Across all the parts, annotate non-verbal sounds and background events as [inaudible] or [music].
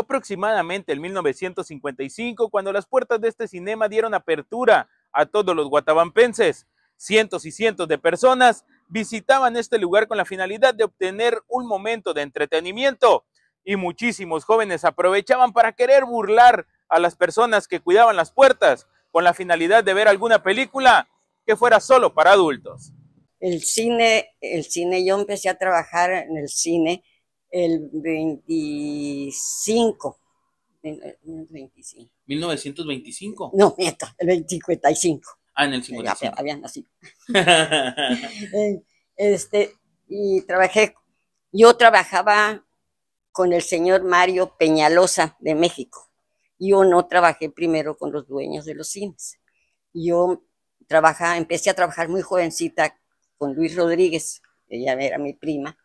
aproximadamente en 1955 cuando las puertas de este cinema dieron apertura a todos los guatabampenses. Cientos y cientos de personas visitaban este lugar con la finalidad de obtener un momento de entretenimiento y muchísimos jóvenes aprovechaban para querer burlar a las personas que cuidaban las puertas con la finalidad de ver alguna película que fuera solo para adultos. El cine, el cine, yo empecé a trabajar en el cine el 25. ¿1925? Eh, no, miento, el 55. Ah, en el 55. Eh, habían nacido. [laughs] Eh, este, y trabajé, yo trabajaba con el señor Mario Peñalosa de México. Yo no trabajé primero con los dueños de los cines. Yo trabajaba, empecé a trabajar muy jovencita con Luis Rodríguez, ella era mi prima,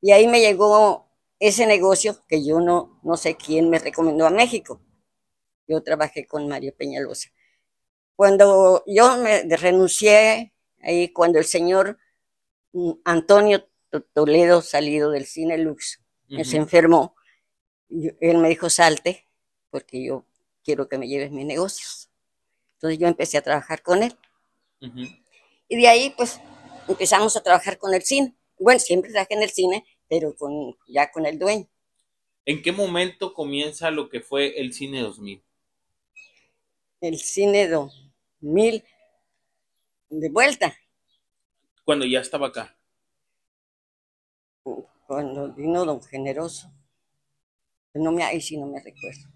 y ahí me llegó ese negocio que yo no, no sé quién me recomendó a México. Yo trabajé con Mario Peñalosa. Cuando yo me renuncié, ahí cuando el señor mm, Antonio Toledo, salido del cine Lux, se enfermó, él me dijo, salte, porque yo quiero que me lleves mis negocios. Entonces yo empecé a trabajar con él. Y de ahí, pues, empezamos a trabajar con el cine. Bueno, siempre trabajé en el cine pero con, ya con el dueño. ¿En qué momento comienza lo que fue el Cine 2000? El Cine 2000, de vuelta. Cuando ya estaba acá. Cuando vino Don Generoso. No me, ahí sí no me recuerdo.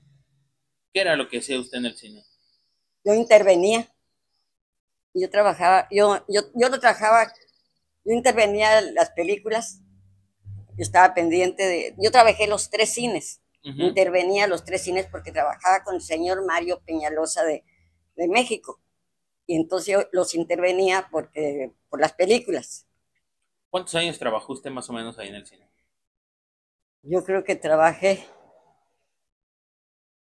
¿Qué era lo que hacía usted en el cine? Yo intervenía. Yo trabajaba, yo, yo, yo no trabajaba, yo intervenía en las películas yo estaba pendiente de... Yo trabajé los tres cines, intervenía los tres cines porque trabajaba con el señor Mario Peñalosa de, México. Y entonces yo los intervenía porque, por las películas. ¿Cuántos años trabajó usted más o menos ahí en el cine? Yo creo que trabajé,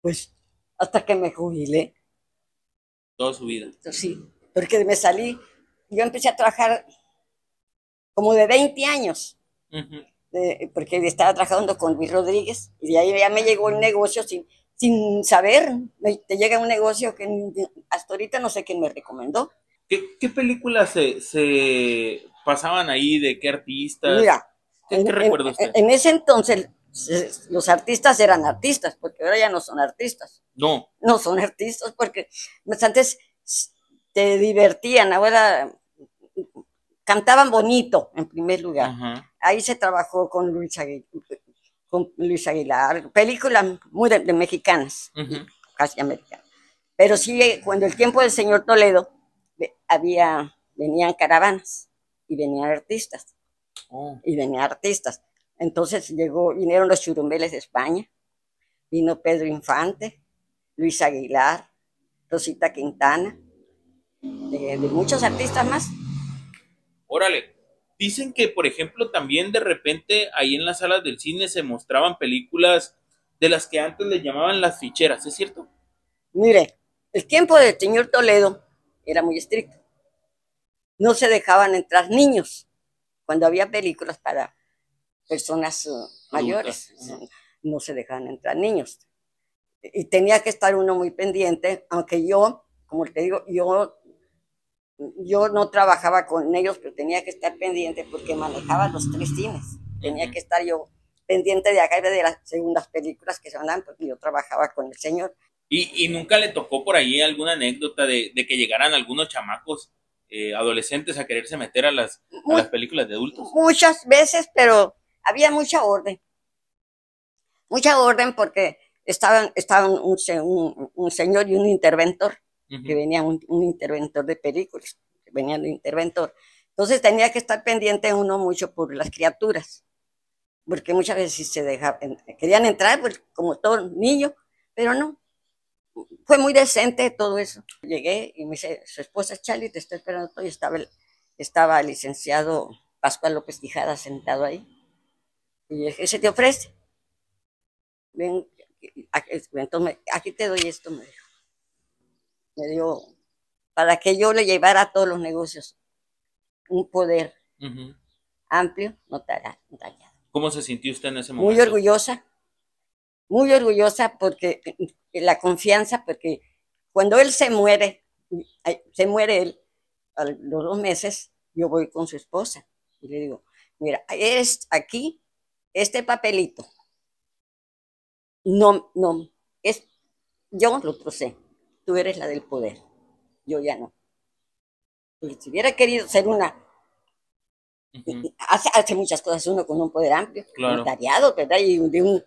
pues, hasta que me jubilé. Toda su vida. sí, porque me salí, yo empecé a trabajar como de 20 años porque estaba trabajando con Luis Rodríguez y de ahí ya me llegó un negocio sin, sin saber. te llega un negocio que hasta ahorita no sé quién me recomendó. ¿Qué, películas se, pasaban ahí? ¿De qué artistas? Mira, en, en ese entonces eh, los artistas eran artistas, porque ahora ya no son artistas. No. No son artistas porque antes te divertían, ahora cantaban bonito, en primer lugar. Ahí se trabajó con Luis Aguilar, con Luis Aguilar películas muy de, mexicanas, casi americanas. Pero sí, eh, cuando el tiempo del señor Toledo, había, venían caravanas y venían artistas. Oh. Y venían artistas. Entonces llegó, vinieron los churumbeles de España, vino Pedro Infante, Luis Aguilar, Rosita Quintana, de muchos artistas más órale. Dicen que, por ejemplo, también de repente ahí en las salas del cine se mostraban películas de las que antes le llamaban las ficheras, ¿es cierto? Mire, el tiempo del señor Toledo era muy estricto. No se dejaban entrar niños cuando había películas para personas eh, mayores. No se dejaban entrar niños. Y tenía que estar uno muy pendiente, aunque yo, como te digo, yo yo no trabajaba con ellos, pero tenía que estar pendiente porque manejaba los tres cines. Tenía que estar yo pendiente de acá y de las segundas películas que se mandaban porque yo trabajaba con el señor. ¿Y, nunca le tocó por ahí alguna anécdota de, que llegaran algunos chamacos eh, adolescentes a quererse meter a las, las películas de adultos? Muchas veces, pero había mucha orden. Mucha orden porque estaban, estaban un señor y un interventor que venía un, interventor de películas, venía el interventor. Entonces tenía que estar pendiente uno mucho por las criaturas, porque muchas veces se dejaban, querían entrar pues, como todo niño, pero no. Fue muy decente todo eso. Llegué y me dice, su esposa Charlie, te estoy esperando todo, y estaba el, estaba licenciado Pascual López Tijada sentado ahí. Y dije, ¿se te ofrece? Ven, aquí te doy esto, me dijo me dio, para que yo le llevara a todos los negocios un poder amplio, no ¿Cómo se sintió usted en ese momento? Muy orgullosa, muy orgullosa porque eh, la confianza, porque cuando él se muere, eh, se muere él, a los dos meses, yo voy con su esposa y le digo, mira, es aquí este papelito. No, no, es, yo lo trocé tú eres la del poder, yo ya no. si hubiera querido ser una, hace, muchas cosas uno con un poder amplio, claro. ¿verdad? Y un,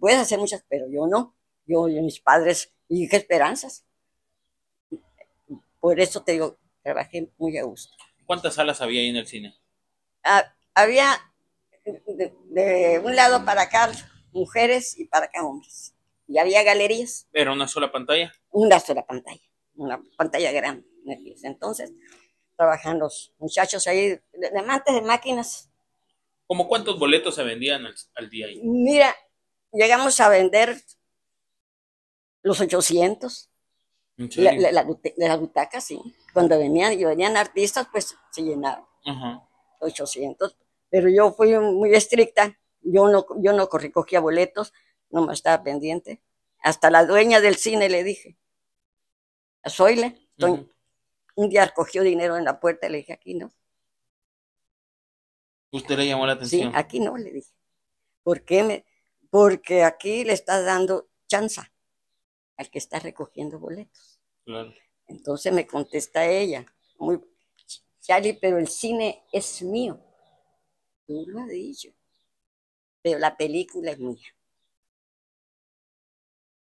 puedes hacer muchas, pero yo no, yo y mis padres, y qué esperanzas. Por eso te digo, trabajé muy a gusto. ¿Cuántas salas había ahí en el cine? Ah, había de un lado para acá mujeres y para acá hombres y había galerías. ¿Era una sola pantalla? Una sola pantalla, una pantalla grande. Entonces, trabajan los muchachos ahí, amantes de máquinas. ¿Cómo cuántos boletos se vendían al, día ahí? Mira, llegamos a vender los 800. La, la, la, sí. Cuando venían, y venían artistas, pues se llenaban. 800. Pero yo fui muy estricta. Yo no, yo no recogía boletos no me estaba pendiente. Hasta la dueña del cine le dije, a un día recogió dinero en la puerta y le dije, aquí no. ¿Usted le llamó la atención? Sí, aquí no, le dije. ¿Por qué me...? Porque aquí le está dando chanza al que está recogiendo boletos. Entonces me contesta ella, muy, Charlie, pero el cine es mío. Tú lo has dicho, pero la película es mía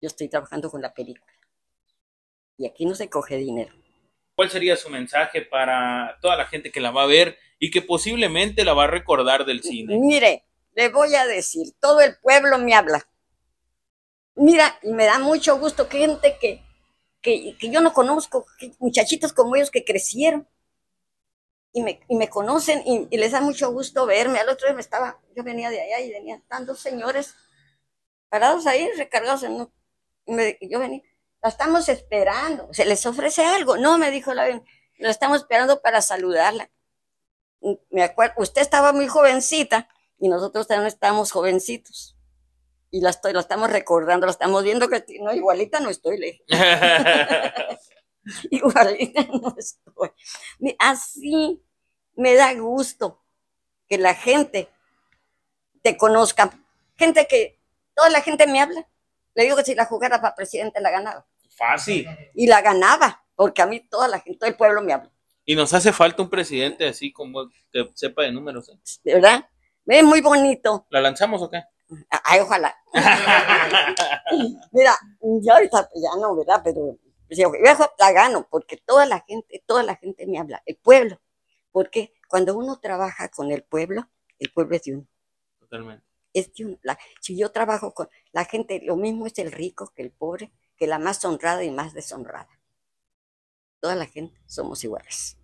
yo estoy trabajando con la película. Y aquí no se coge dinero. ¿Cuál sería su mensaje para toda la gente que la va a ver y que posiblemente la va a recordar del cine? Mire, le voy a decir, todo el pueblo me habla. Mira, y me da mucho gusto que gente que, yo no conozco, muchachitos como ellos que crecieron y me, conocen y, les da mucho gusto verme. Al otro día me estaba, yo venía de allá y venían tantos señores parados ahí, recargados en un yo venía, la estamos esperando, se les ofrece algo. No, me dijo la la estamos esperando para saludarla. Me acuerdo, usted estaba muy jovencita y nosotros también estábamos jovencitos. Y la, estoy, la estamos recordando, la estamos viendo que no, igualita no estoy, le [laughs] Igualita no estoy. Así me da gusto que la gente te conozca. Gente que, toda la gente me habla. Le digo que si la jugara para presidente la ganaba. Fácil. Y la ganaba, porque a mí toda la gente, todo el pueblo me habla. Y nos hace falta un presidente así como que sepa de números. ¿eh? ¿De ¿Verdad? Es muy bonito. ¿La lanzamos o qué? Ay, ojalá. [laughs] Mira, yo ahorita ya no, ¿verdad? Pero pues, yo la gano, porque toda la gente, toda la gente me habla, el pueblo. Porque cuando uno trabaja con el pueblo, el pueblo es de uno. Totalmente es que si yo trabajo con la gente, lo mismo es el rico que el pobre, que la más honrada y más deshonrada. Toda la gente somos iguales.